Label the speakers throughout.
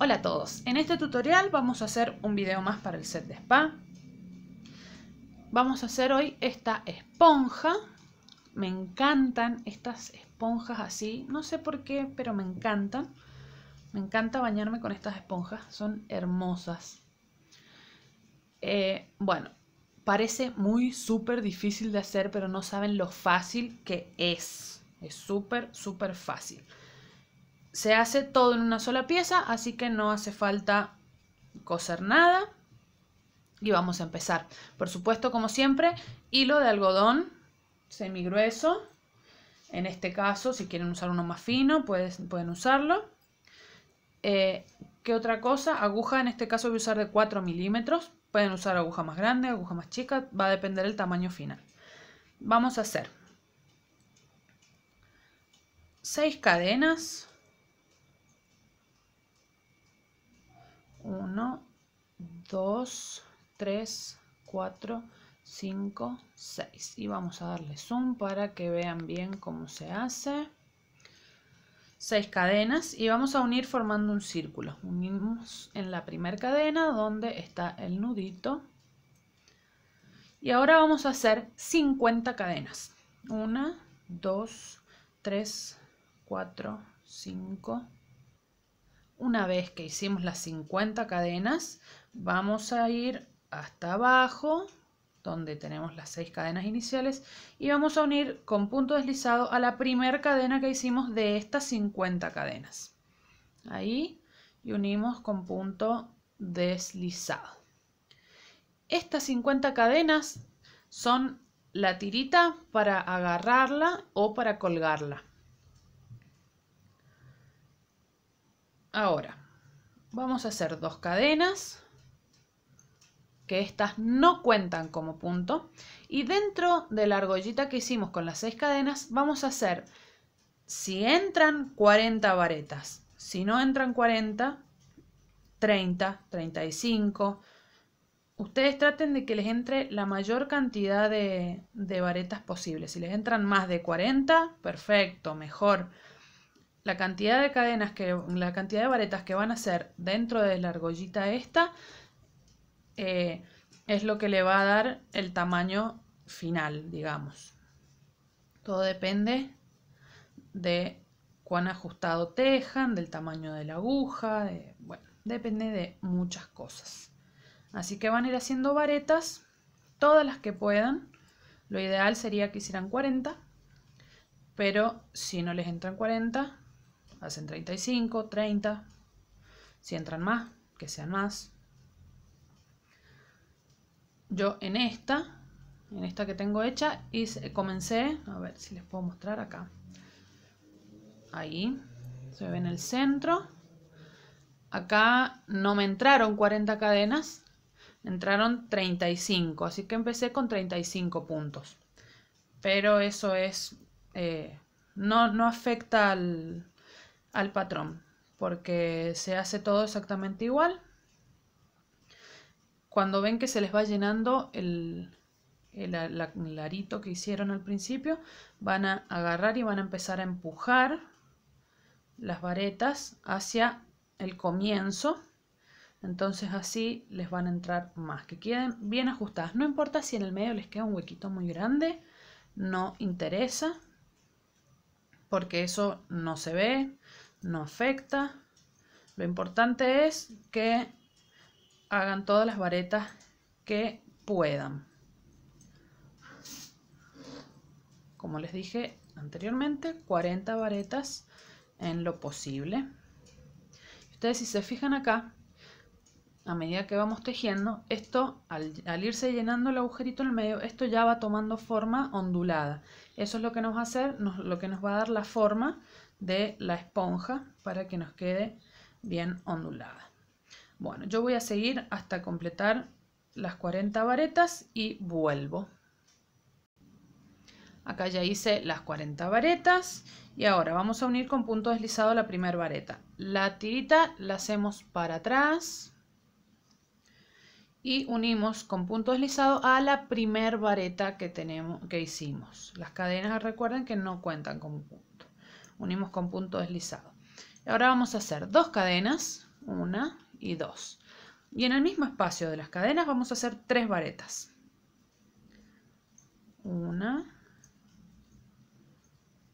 Speaker 1: Hola a todos, en este tutorial vamos a hacer un video más para el set de spa. Vamos a hacer hoy esta esponja. Me encantan estas esponjas así, no sé por qué, pero me encantan. Me encanta bañarme con estas esponjas, son hermosas. Eh, bueno, parece muy súper difícil de hacer, pero no saben lo fácil que es. Es súper, súper fácil se hace todo en una sola pieza, así que no hace falta coser nada. Y vamos a empezar. Por supuesto, como siempre, hilo de algodón semigrueso. En este caso, si quieren usar uno más fino, pueden usarlo. Eh, ¿Qué otra cosa? Aguja, en este caso voy a usar de 4 milímetros. Pueden usar aguja más grande, aguja más chica, va a depender del tamaño final. Vamos a hacer 6 cadenas 1, 2, 3, 4, 5, 6. Y vamos a darle zoom para que vean bien cómo se hace. 6 cadenas y vamos a unir formando un círculo. Unimos en la primera cadena donde está el nudito. Y ahora vamos a hacer 50 cadenas. 1, 2, 3, 4, 5, una vez que hicimos las 50 cadenas, vamos a ir hasta abajo, donde tenemos las 6 cadenas iniciales, y vamos a unir con punto deslizado a la primera cadena que hicimos de estas 50 cadenas. Ahí, y unimos con punto deslizado. Estas 50 cadenas son la tirita para agarrarla o para colgarla. Ahora, vamos a hacer dos cadenas, que estas no cuentan como punto. Y dentro de la argollita que hicimos con las seis cadenas, vamos a hacer, si entran 40 varetas, si no entran 40, 30, 35. Ustedes traten de que les entre la mayor cantidad de, de varetas posible. Si les entran más de 40, perfecto, mejor la cantidad de cadenas que, la cantidad de varetas que van a hacer dentro de la argollita esta eh, es lo que le va a dar el tamaño final, digamos. Todo depende de cuán ajustado tejan, del tamaño de la aguja, bueno, depende de muchas cosas. Así que van a ir haciendo varetas, todas las que puedan. Lo ideal sería que hicieran 40, pero si no les entran 40, hacen 35, 30. Si entran más, que sean más. Yo en esta, en esta que tengo hecha, hice, comencé, a ver si les puedo mostrar acá. Ahí, se ve en el centro. Acá no me entraron 40 cadenas, entraron 35, así que empecé con 35 puntos. Pero eso es, eh, no, no afecta al, al patrón, porque se hace todo exactamente igual. Cuando ven que se les va llenando el, el, que hicieron al principio, van a agarrar y van a empezar a empujar las varetas hacia el comienzo entonces así les van a entrar más, que queden bien ajustadas. No importa si en el medio les queda un huequito muy grande, no interesa porque eso no se ve, no afecta. Lo importante es que hagan todas las varetas que puedan. Como les dije anteriormente, 40 varetas en lo posible. Ustedes si se fijan acá, a medida que vamos tejiendo, esto al, irse llenando el agujerito en el medio, esto ya va tomando forma ondulada. Eso es lo que nos va a hacer, lo que nos va a dar la forma de la esponja para que nos quede bien ondulada. Bueno, yo voy a seguir hasta completar las 40 varetas y vuelvo. Acá ya hice las 40 varetas y ahora vamos a unir con punto deslizado la primera vareta. La tirita la hacemos para atrás, y unimos con punto deslizado a la primer vareta que, tenemos, que hicimos. Las cadenas recuerden que no cuentan con punto. Unimos con punto deslizado. ahora vamos a hacer dos cadenas, una y dos. Y en el mismo espacio de las cadenas vamos a hacer tres varetas. Una,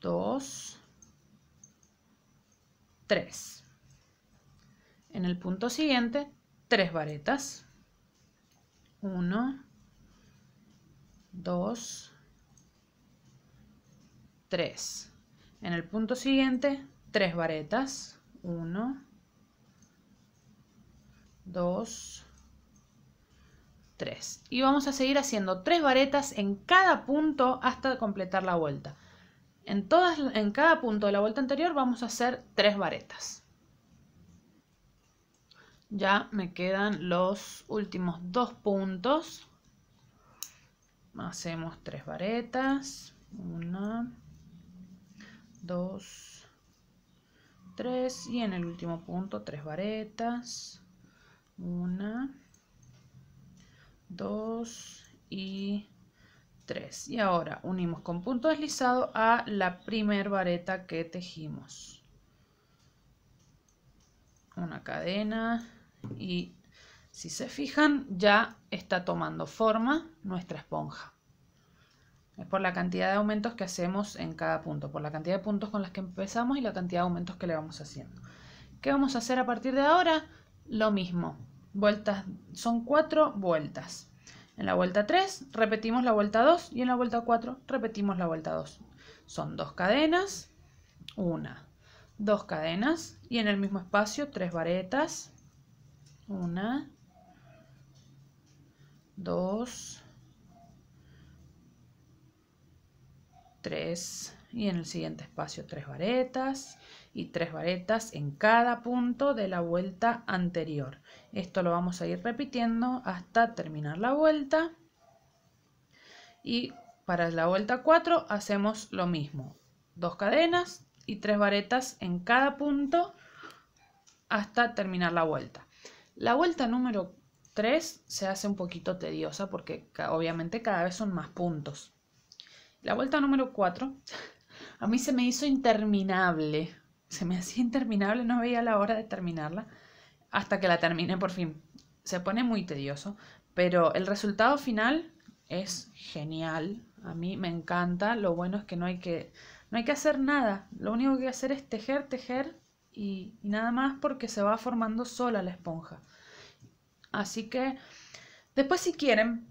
Speaker 1: dos, tres. En el punto siguiente, tres varetas. 1, 2, 3. En el punto siguiente, 3 varetas. 1, 2, 3. Y vamos a seguir haciendo 3 varetas en cada punto hasta completar la vuelta. En, todas, en cada punto de la vuelta anterior vamos a hacer 3 varetas. Ya me quedan los últimos dos puntos. Hacemos tres varetas. Una, dos, tres. Y en el último punto, tres varetas. Una, dos y tres y ahora unimos con punto deslizado a la primer vareta que tejimos una cadena y si se fijan ya está tomando forma nuestra esponja. Es por la cantidad de aumentos que hacemos en cada punto, por la cantidad de puntos con los que empezamos y la cantidad de aumentos que le vamos haciendo. ¿Qué vamos a hacer a partir de ahora? Lo mismo. Vueltas, son cuatro vueltas. En la vuelta 3 repetimos la vuelta 2 y en la vuelta 4 repetimos la vuelta 2. Son dos cadenas, una, dos cadenas y en el mismo espacio tres varetas, una, dos, tres. Y en el siguiente espacio tres varetas y tres varetas en cada punto de la vuelta anterior. Esto lo vamos a ir repitiendo hasta terminar la vuelta. Y para la vuelta 4 hacemos lo mismo. Dos cadenas y tres varetas en cada punto hasta terminar la vuelta. La vuelta número 3 se hace un poquito tediosa porque obviamente cada vez son más puntos. La vuelta número 4 a mí se me hizo interminable. Se me hacía interminable, no veía la hora de terminarla hasta que la terminé por fin. Se pone muy tedioso, pero el resultado final es genial. A mí me encanta. Lo bueno es que no hay que, no hay que hacer nada. Lo único que hay que hacer es tejer, tejer y, nada más porque se va formando sola la esponja. Así que después si quieren,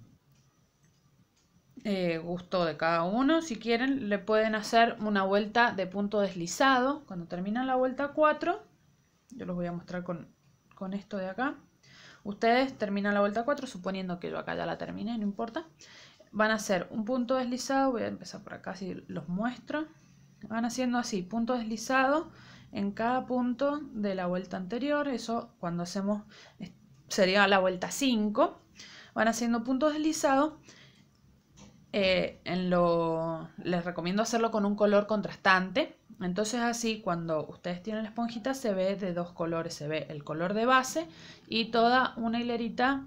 Speaker 1: eh, gusto de cada uno. Si quieren, le pueden hacer una vuelta de punto deslizado. Cuando terminan la vuelta 4, yo los voy a mostrar con, con esto de acá. Ustedes terminan la vuelta 4, suponiendo que yo acá ya la terminé, no importa. Van a hacer un punto deslizado, voy a empezar por acá, si los muestro. Van haciendo así, punto deslizado, en cada punto de la vuelta anterior. Eso cuando hacemos sería la vuelta 5. Van haciendo puntos deslizados. Eh, en lo, les recomiendo hacerlo con un color contrastante. Entonces así cuando ustedes tienen la esponjita se ve de dos colores. Se ve el color de base y toda una hilerita,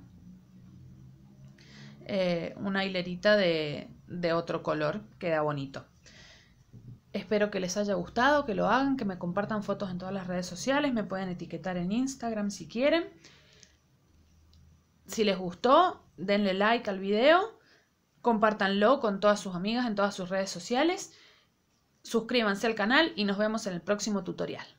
Speaker 1: eh, una hilerita de otro color. Queda bonito. Espero que les haya gustado, que lo hagan, que me compartan fotos en todas las redes sociales, me pueden etiquetar en Instagram si quieren. Si les gustó, denle like al video, compártanlo con todas sus amigas en todas sus redes sociales, suscríbanse al canal y nos vemos en el próximo tutorial.